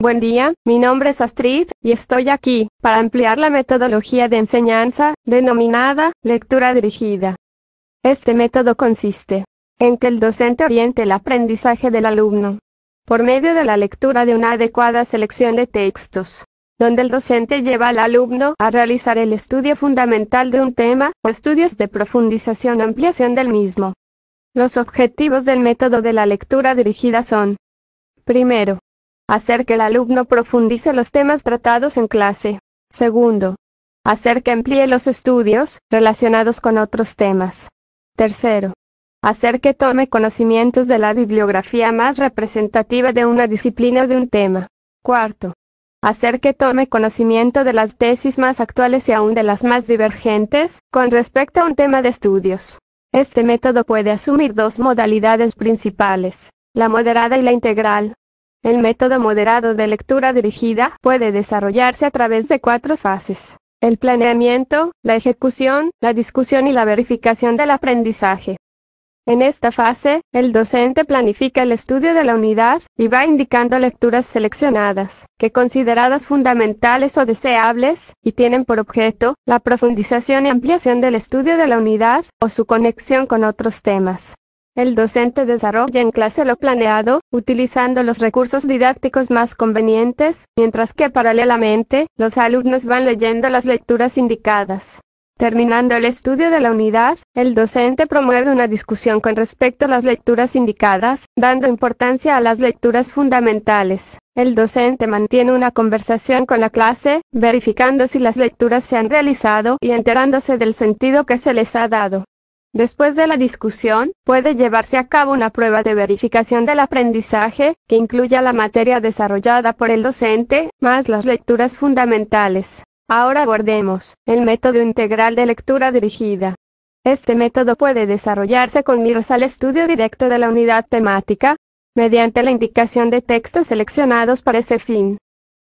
Buen día, mi nombre es Astrid, y estoy aquí, para ampliar la metodología de enseñanza, denominada lectura dirigida. Este método consiste en que el docente oriente el aprendizaje del alumno, por medio de la lectura de una adecuada selección de textos, donde el docente lleva al alumno a realizar el estudio fundamental de un tema, o estudios de profundización o ampliación del mismo. Los objetivos del método de la lectura dirigida son, primero, Hacer que el alumno profundice los temas tratados en clase. Segundo. Hacer que amplíe los estudios relacionados con otros temas. Tercero. Hacer que tome conocimientos de la bibliografía más representativa de una disciplina o de un tema. Cuarto. Hacer que tome conocimiento de las tesis más actuales y aún de las más divergentes con respecto a un tema de estudios. Este método puede asumir dos modalidades principales, la moderada y la integral. El método moderado de lectura dirigida puede desarrollarse a través de cuatro fases. El planeamiento, la ejecución, la discusión y la verificación del aprendizaje. En esta fase, el docente planifica el estudio de la unidad y va indicando lecturas seleccionadas, que consideradas fundamentales o deseables, y tienen por objeto la profundización y ampliación del estudio de la unidad o su conexión con otros temas. El docente desarrolla en clase lo planeado, utilizando los recursos didácticos más convenientes, mientras que paralelamente, los alumnos van leyendo las lecturas indicadas. Terminando el estudio de la unidad, el docente promueve una discusión con respecto a las lecturas indicadas, dando importancia a las lecturas fundamentales. El docente mantiene una conversación con la clase, verificando si las lecturas se han realizado y enterándose del sentido que se les ha dado. Después de la discusión, puede llevarse a cabo una prueba de verificación del aprendizaje, que incluya la materia desarrollada por el docente, más las lecturas fundamentales. Ahora abordemos el método integral de lectura dirigida. Este método puede desarrollarse con miras al estudio directo de la unidad temática, mediante la indicación de textos seleccionados para ese fin.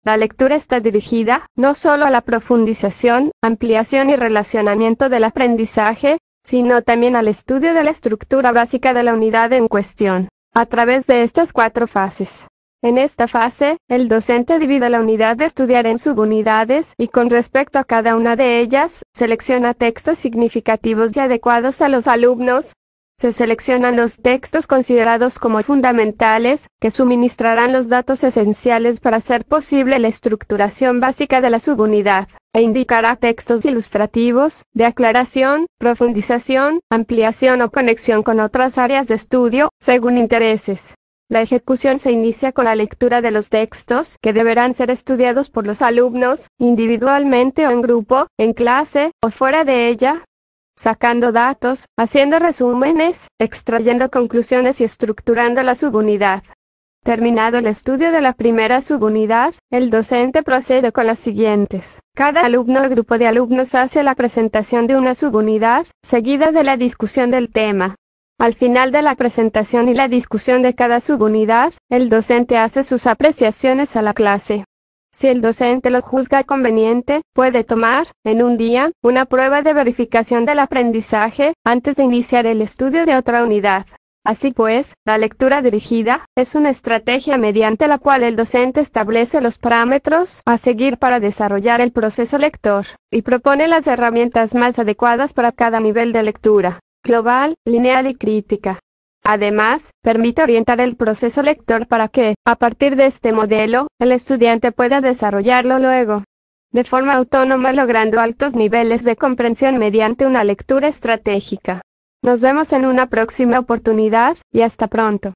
La lectura está dirigida no solo a la profundización, ampliación y relacionamiento del aprendizaje, sino también al estudio de la estructura básica de la unidad en cuestión, a través de estas cuatro fases. En esta fase, el docente divide la unidad de estudiar en subunidades y con respecto a cada una de ellas, selecciona textos significativos y adecuados a los alumnos, se seleccionan los textos considerados como fundamentales, que suministrarán los datos esenciales para hacer posible la estructuración básica de la subunidad, e indicará textos ilustrativos, de aclaración, profundización, ampliación o conexión con otras áreas de estudio, según intereses. La ejecución se inicia con la lectura de los textos que deberán ser estudiados por los alumnos, individualmente o en grupo, en clase o fuera de ella, sacando datos, haciendo resúmenes, extrayendo conclusiones y estructurando la subunidad. Terminado el estudio de la primera subunidad, el docente procede con las siguientes. Cada alumno o grupo de alumnos hace la presentación de una subunidad, seguida de la discusión del tema. Al final de la presentación y la discusión de cada subunidad, el docente hace sus apreciaciones a la clase. Si el docente lo juzga conveniente, puede tomar, en un día, una prueba de verificación del aprendizaje, antes de iniciar el estudio de otra unidad. Así pues, la lectura dirigida es una estrategia mediante la cual el docente establece los parámetros a seguir para desarrollar el proceso lector, y propone las herramientas más adecuadas para cada nivel de lectura, global, lineal y crítica. Además, permite orientar el proceso lector para que, a partir de este modelo, el estudiante pueda desarrollarlo luego de forma autónoma logrando altos niveles de comprensión mediante una lectura estratégica. Nos vemos en una próxima oportunidad, y hasta pronto.